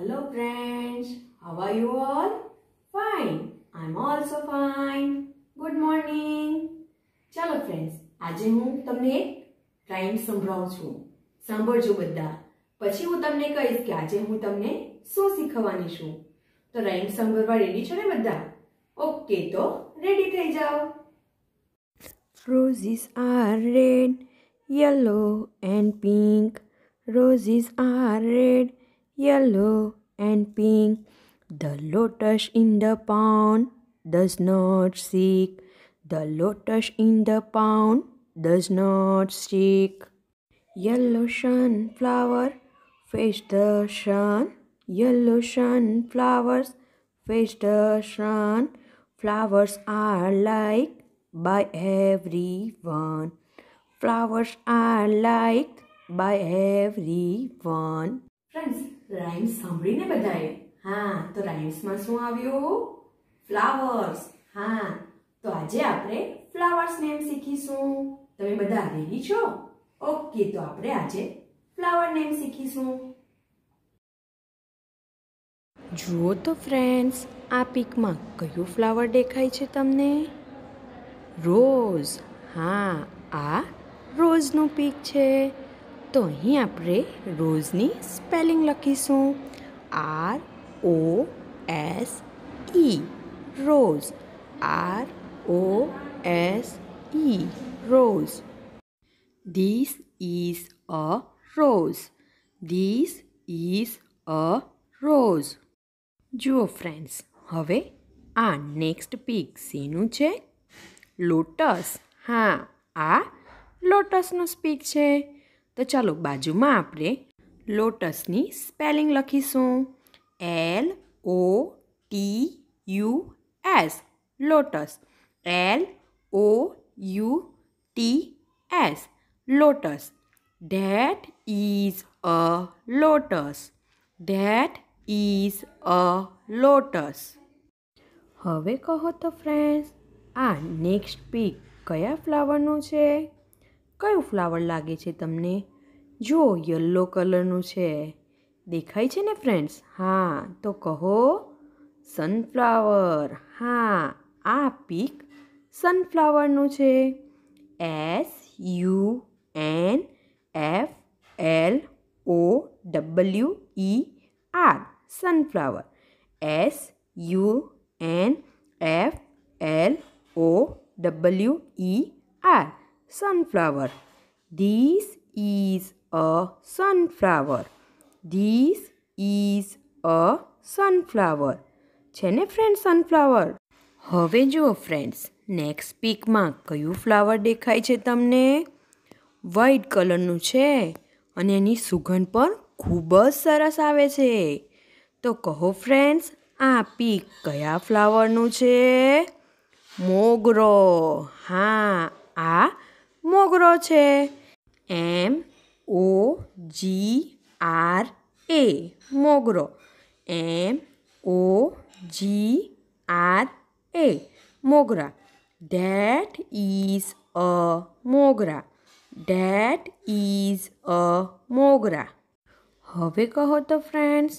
Hello friends, how are you all? Fine, I'm also fine. Good morning. ચાલો friends આજે હું તમને એક રાઇમ સંભળાવું છું સાંભળજો બધા પછી હું તમને કહીશ કે આજે હું તમને શું શીખવવાની છું તો રાઇમ સાંભળવા રેડી છો ને બધા ઓકે તો રેડી થઈ જાઓ Roses are red, yellow and pink. Roses are red, yellow and pink. The lotus in the pond does not seek. The lotus in the pond does not seek. Yellow sunflower face the sun. Yellow sunflowers face the sun. Flowers are liked by everyone. Flowers are liked by everyone. Friends, rhymes સાંભળીને બધાએ હા તો રાઇમ્સમાં શું આવ્યું flowers હા તો આજે આપણે ફ્લાવર્સ નેમ શીખીશું તમે બધા રેડી છો ઓકે તો આપણે આજે ફ્લાવર નેમ શીખીશું જુઓ તો ફ્રેન્ડ્સ આ પિકમાં કયું ફ્લાવર દેખાય છે તમને રોઝ હા આ રોઝનું પીક છે તો અહીં આપણે રોઝની સ્પેલિંગ લખીશું R O S E rose R O S E rose this is a rose this is a rose જુઓ ફ્રેન્ડ્સ હવે આ નેક્સ્ટ પીક શેનું છે લોટસ હા આ લોટસનું સ્પીક છે તો ચાલો બાજુમાં આપણે લોટસની સ્પેલિંગ લખીશું L O T U S lotus L O U T S lotus that is a lotus that is a lotus હવે કહો તો ફ્રેન્ડ્સ આ નેક્સ્ટ પીક કયા ફ્લાવરનું છે કયું ફ્લાવર લાગે છે તમને જો યલો કલરનું છે દેખાય છે ને ફ્રેન્ડ્સ હા તો કહો સનફ્લાવર હા આ પીક સનફ્લાવરનું છે S U N F L O W E R sunflower S U N F L O W E R sunflower this is a sunflower this is a sunflower છે ને friend sunflower હવે જુઓ friends next પીકમાં કયું flower દેખાય છે તમને white કલરનું છે અને એની સુગંધ પણ ખૂબ જ સરસ આવે છે તો કહો ફ્રેન્ડ્સ આ પીક કયા ફ્લાવરનું છે મોગરો હા આ મોગરો છે M O G R A મોગરો M O G R A mogra that is a mogra that is a mogra હવે કહો તો ફ્રેન્ડ્સ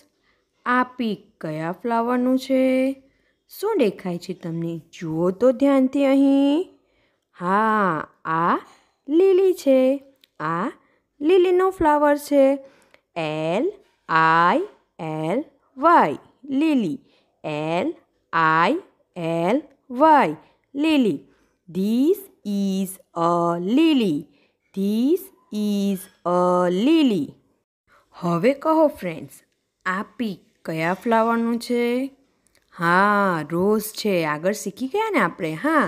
આ પીક કયા ફ્લાવરનું છે શું દેખાય છે તમને જુઓ તો ધ્યાનથી અહીં હા આ લીલી છે આ લીલીનો ફ્લાવર છે L I L Y lily L I L Y lily this is a lily this is a lily હવે કહો ફ્રેન્ડ્સ આ પીક કયા ફ્લાવરનું છે હા રોઝ છે આગળ શીખી ગયા ને આપણે હા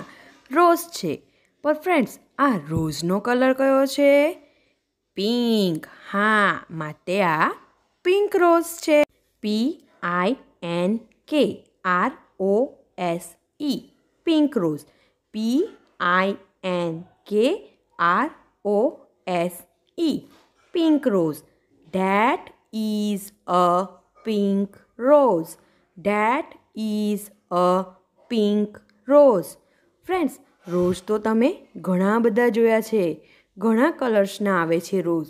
રોઝ છે પણ ફ્રેન્ડ્સ આ રોઝનો કલર કયો છે પિંક હા માટે આ પિંક રોઝ છે P I N K R O S E pink rose P I N K R O S E pink rose that is a pink rose that is a pink rose friends rose તો તમે ઘણા બધા જોયા છે ઘણા કલર્સના આવે છે રોઝ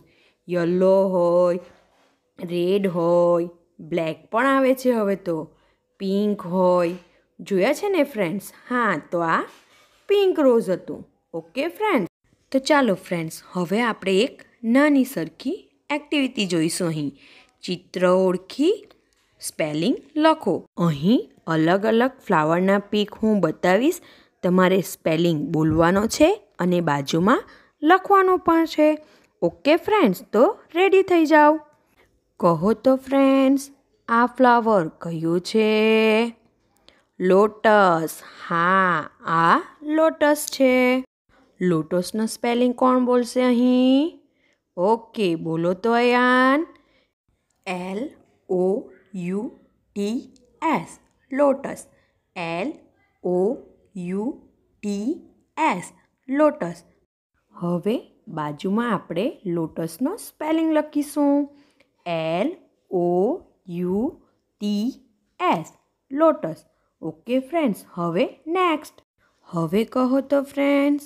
યલો હોય રેડ હોય બ્લેક પણ આવે છે હવે તો પિંક હોય જોયા છે ને ફ્રેન્ડ્સ હા તો આ પિંક રોઝ હતું ઓકે ફ્રેન્ડ્સ તો ચાલો ફ્રેન્ડ્સ હવે આપણે એક નાની સરખી એક્ટિવિટી જોઈશું અહીં ચિત્ર ઓળખી સ્પેલિંગ લખો અહીં અલગ અલગ ફ્લાવરના પીક હું બતાવીશ તમારે સ્પેલિંગ બોલવાનો છે અને બાજુમાં લખવાનું પણ છે ઓકે ફ્રેન્ડ્સ તો રેડી થઈ જાઓ કહો તો ફ્રેન્ડ્સ આ ફ્લાવર કયું છે લોટસ હા આ લોટસ છે લોટસનું સ્પેલિંગ કોણ બોલશે અહીં ઓકે બોલો તો Ayaan L O U T S lotus L O U T S lotus હવે બાજુમાં આપણે લોટસનો સ્પેલિંગ લખીશું L O U T S lotus okay friends હવે નેક્સ્ટ હવે કહો તો ફ્રેન્ડ્સ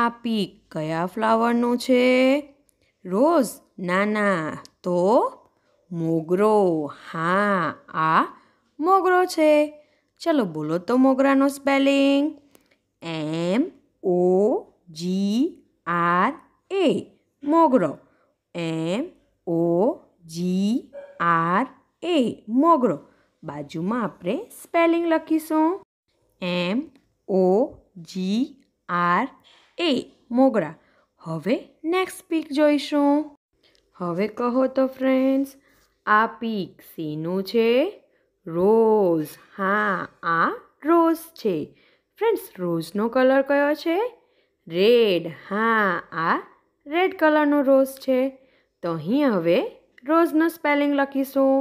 આ પીક કયા ફ્લાવરનું છે રોઝ ના ના તો મોગરો હા આ મોગરો છે ચલો બોલો તો મોગરાનો spelling M O G R A મોગરો M O G R A મોગરો બાજુમાં આપણે સ્પેલિંગ લખીશું એમ ઓ જી આર એ મોગરા હવે નેક્સ્ટ પીક જોઈશું હવે કહો તો ફ્રેન્ડ્સ આ પીક શેનું છે રોઝ હા આ રોઝ છે ફ્રેન્ડ્સ રોઝનો કલર કયો છે રેડ હા આ રેડ કલરનો રોઝ છે તો અહીં હવે રોઝનો સ્પેલિંગ લખીશું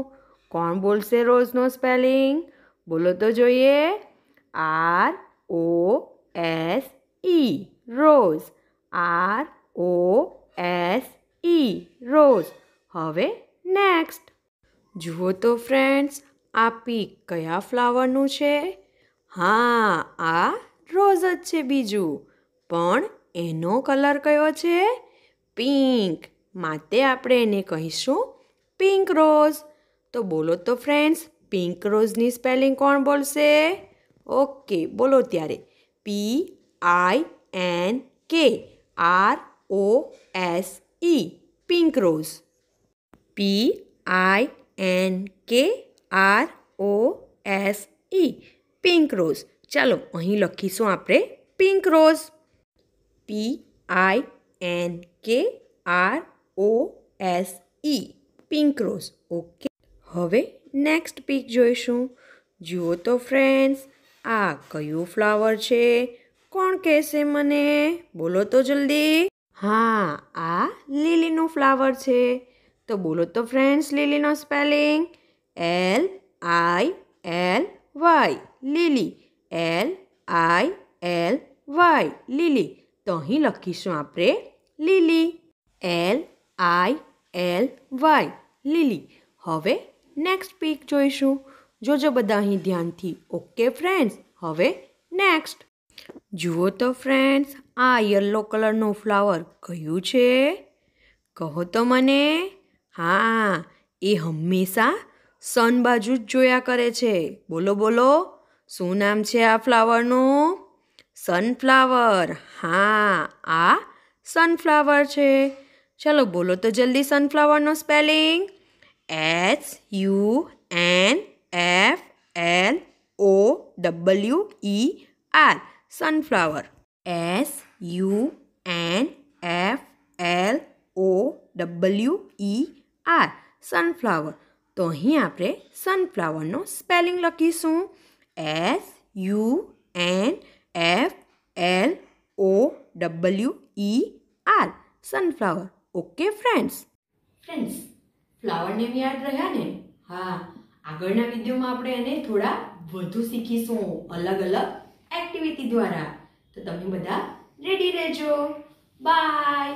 કોણ બોલશે રોઝનો સ્પેલિંગ બોલો તો જોઈએ R O S E rose R O S E rose હવે નેક્સ્ટ જુઓ તો ફ્રેન્ડ્સ આ પીક કયા ફ્લાવરનું છે હા આ રોઝ જ છે બીજું પણ એનો કલર કયો છે પિંક માટે આપણે એને કહીશું પિંક રોઝ તો બોલો તો ફ્રેન્ડ્સ પિંક રોઝની સ્પેલિંગ કોણ બોલશે ઓકે બોલો ત્યારે P I N K R O S E pink rose P I N K R O S E pink rose ચાલો અહીં લખીશું આપણે pink rose P I N K R O S E pink rose okay હવે next pic જોઈશું જુઓ તો friends આ કયું ફ્લાવર છે કોણ કહેશે મને બોલો તો જલ્દી હા આ લીલીનું ફ્લાવર છે તો બોલો તો ફ્રેન્ડ્સ લીલીનો spelling L I L Y lily L I L Y lily તો અહીં લખીશું આપણે lily L I L Y lily હવે નેક્સ્ટ પીક જોઈશું જોજો બધા અહીં ધ્યાનથી ઓકે ફ્રેન્ડ્સ હવે નેક્સ્ટ જુઓ તો ફ્રેન્ડ્સ આ યલો કલરનું ફ્લાવર કયું છે કહો તો મને હા એ હંમેશા સન બાજુ જ જોયા કરે છે બોલો બોલો શું નામ છે આ ફ્લાવરનું સનફ્લાવર હા આ સનફ્લાવર છે ચાલો બોલો તો જલ્દી સનફ્લાવરનો spelling H U N F L O W E R sunflower S U N F L O W E R sunflower તો અહીં આપણે સનફ્લાવરનો સ્પેલિંગ લખીશું S U N F L O W E R sunflower okay friends friends flower name યાદ રહ્યા ને હા આગળના વિડીયોમાં આપણે એને થોડા વધુ શીખીશું અલગ અલગ એક્ટિવિટી દ્વારા તો તમે બધા રેડી રહેજો બાય